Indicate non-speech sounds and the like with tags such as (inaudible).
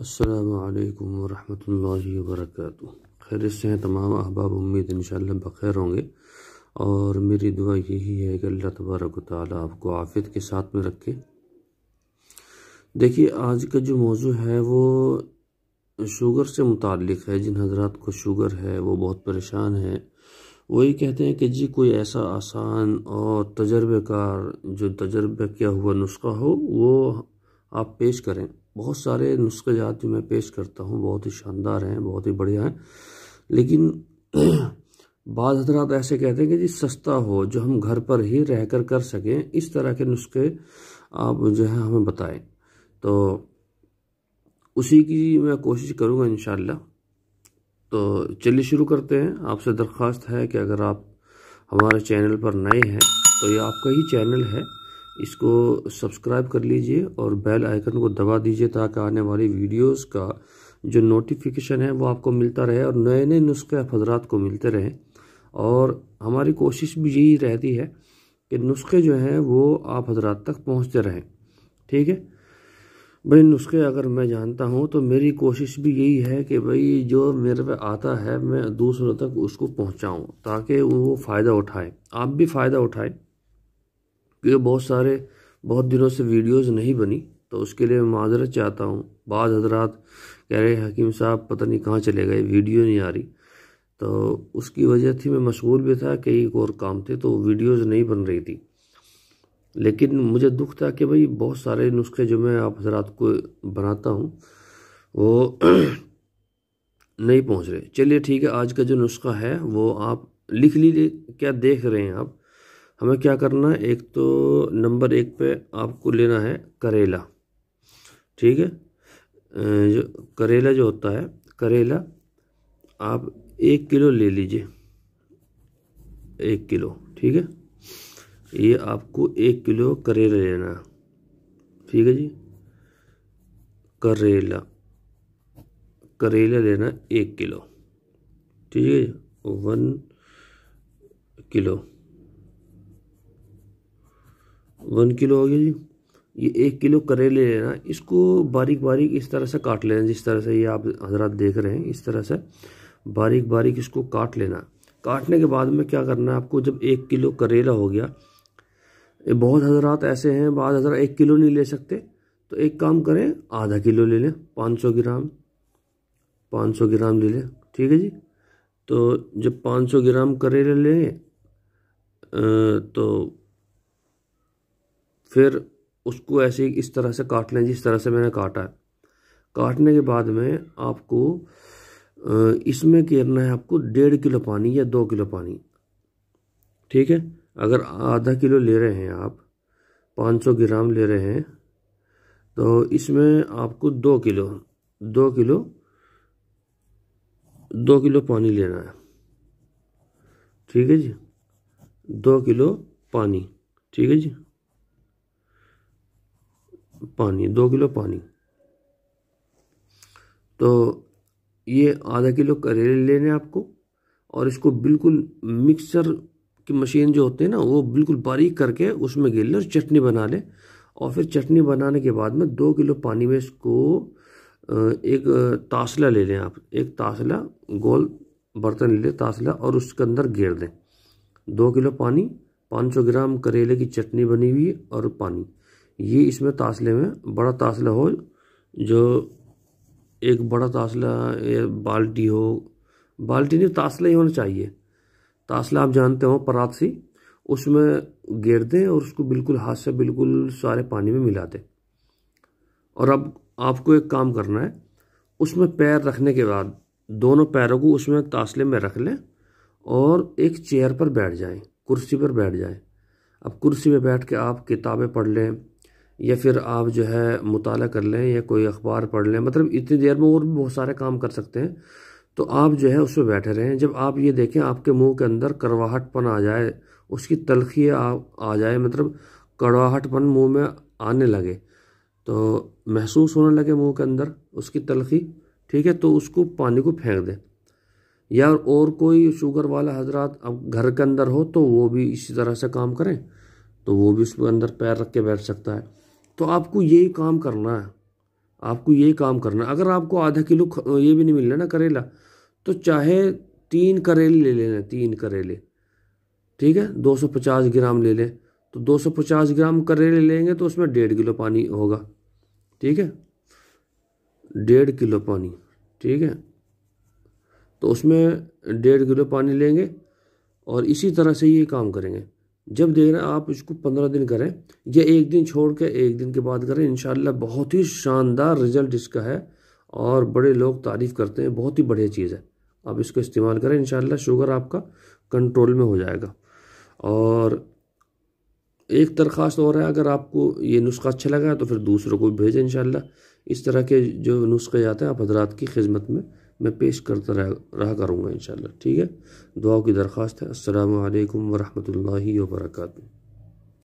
असलकम वरहमल वर्क खैर से हैं तमाम अहबाब उम्मीद इन बखैर होंगे और मेरी दुआ यही है कि अल्लाह तबारक ताली आपको आफियत के साथ में रखे देखिए आज का जो मौजू है वो शुगर से मुतल है जिन हजरात को शुगर है वो बहुत परेशान है वही कहते हैं कि जी कोई ऐसा आसान और तजर्बेकार जो तजर्बा किया हुआ नुस्खा हो वो आप पेश करें बहुत सारे नुस्खे जात जो मैं पेश करता हूँ बहुत ही शानदार हैं बहुत ही बढ़िया हैं लेकिन (clears throat) बाज़ हजरात ऐसे कहते हैं कि जी सस्ता हो जो हम घर पर ही रहकर कर सकें इस तरह के नुस्खे आप जो है हमें बताएं तो उसी की मैं कोशिश करूँगा इन तो चलिए शुरू करते हैं आपसे दरख्वास्त है कि अगर आप हमारे चैनल पर नए हैं तो ये आपका ही चैनल है इसको सब्सक्राइब कर लीजिए और बेल आइकन को दबा दीजिए ताकि आने वाली वीडियोस का जो नोटिफिकेशन है वो आपको मिलता रहे और नए नए नुस्खे हजरात को मिलते रहें और हमारी कोशिश भी यही रहती है कि नुस्खे जो हैं वो आप हजरात तक पहुँचते रहें ठीक है भाई नुस्खे अगर मैं जानता हूँ तो मेरी कोशिश भी यही है कि भाई जो मेरे पे आता है मैं दूसरों तक उसको पहुँचाऊँ ताकि वो फ़ायदा उठाएँ आप भी फ़ायदा उठाएँ क्योंकि बहुत सारे बहुत दिनों से वीडियोस नहीं बनी तो उसके लिए मैं माजरत चाहता हूँ बाद हजरात कह रहे हकीम साहब पता नहीं कहाँ चले गए वीडियो नहीं आ रही तो उसकी वजह थी मैं मशगूल भी था कई एक और काम थे तो वीडियोस नहीं बन रही थी लेकिन मुझे दुख था कि भाई बहुत सारे नुस्खे जो मैं आप हजरात को बनाता हूँ वो (clears throat) नहीं पहुँच रहे चलिए ठीक है आज का जो नुस्खा है वो आप लिख लीजिए क्या देख रहे हैं आप हमें क्या करना है एक तो नंबर एक पे आपको लेना है करेला ठीक है जो करेला जो होता है करेला आप एक किलो ले लीजिए एक किलो ठीक है ये आपको एक किलो करेला लेना है ठीक है जी करेला करेला लेना एक किलो ठीक है वन किलो वन किलो हो गया जी ये एक किलो करेले लेना इसको बारीक बारीक इस तरह से काट लेना जिस तरह से ये आप हजरात देख रहे हैं इस तरह से बारीक बारीक इसको काट लेना काटने के बाद में क्या करना है आपको जब एक किलो करेला हो गया ये बहुत हजरात ऐसे हैं बाद हजरा एक किलो नहीं ले सकते तो एक काम करें आधा किलो ले लें पाँच सौ ग्राम पाँच सौ ग्राम ले लें ठीक है जी तो जब पाँच सौ ग्राम करेले लें तो फिर उसको ऐसे इस तरह से काट लें जिस तरह से मैंने काटा है काटने के बाद में आपको इसमें करना है आपको डेढ़ किलो पानी या दो किलो पानी ठीक है अगर आधा किलो ले रहे हैं आप 500 ग्राम ले रहे हैं तो इसमें आपको दो किलो दो किलो दो किलो पानी लेना है ठीक है जी दो किलो पानी ठीक है जी पानी दो किलो पानी तो ये आधा किलो करेले लेने आपको और इसको बिल्कुल मिक्सर की मशीन जो होती है ना वो बिल्कुल बारीक करके उसमें गिर लें और चटनी बना लें और फिर चटनी बनाने के बाद में दो किलो पानी में इसको एक तासला ले लें आप एक तासला गोल बर्तन ले लें तासला और उसके अंदर घेर दें दो किलो पानी 500 ग्राम करेले की चटनी बनी हुई है और पानी ये इसमें तासले में बड़ा तासला हो जो एक बड़ा तासला या बाल्टी हो बाल्टी नहीं तासला ही होना चाहिए तासला आप जानते हो परात सी उसमें गेर दें और उसको बिल्कुल हाथ से बिल्कुल सारे पानी में मिला दें और अब आपको एक काम करना है उसमें पैर रखने के बाद दोनों पैरों को उसमें तासले में रख लें और एक चेयर पर बैठ जाएं कुर्सी पर बैठ जाएं अब कुर्सी पर बैठ के आप किताबें पढ़ लें या फिर आप जो है मुताल कर लें या कोई अखबार पढ़ लें मतलब इतनी देर में और भी बहुत सारे काम कर सकते हैं तो आप जो है उस पर बैठे रहें जब आप ये देखें आपके मुंह के अंदर करवाहटपन आ जाए उसकी तलखी आ, आ जाए मतलब कड़वाहटपन मुंह में आने लगे तो महसूस होने लगे मुंह के अंदर उसकी तलखी ठीक है तो उसको पानी को फेंक दें या और कोई शुगर वाला हजरात अब घर के अंदर हो तो वो भी इसी तरह से काम करें तो वो भी उसके अंदर पैर रख के बैठ सकता है तो आपको ये काम करना है आपको ये काम करना है अगर आपको आधा किलो ये भी नहीं मिलना ना करेला तो चाहे तीन करेले ले लेना तीन करेले ठीक है 250 ग्राम ले लें तो 250 ग्राम करेले लेंगे तो उसमें डेढ़ किलो पानी होगा ठीक है डेढ़ किलो पानी ठीक है तो उसमें डेढ़ किलो पानी लेंगे और इसी तरह से ये काम करेंगे जब रहे हैं आप इसको पंद्रह दिन करें या एक दिन छोड़ के एक दिन के बाद करें इन बहुत ही शानदार रिजल्ट इसका है और बड़े लोग तारीफ़ करते हैं बहुत ही बढ़िया चीज़ है आप इसको इस्तेमाल करें इन शुगर आपका कंट्रोल में हो जाएगा और एक दरख्वास्त तो और है अगर आपको ये नुस्खा अच्छा लगा है तो फिर दूसरों को भी भेजें इन इस तरह के जो नुस्खे आते हैं आप हजरात की खिदमत में मैं पेश करता रह, रहा करूँगा इन ठीक है दुआ की दरख्वास्त है असल वरहमल वर्का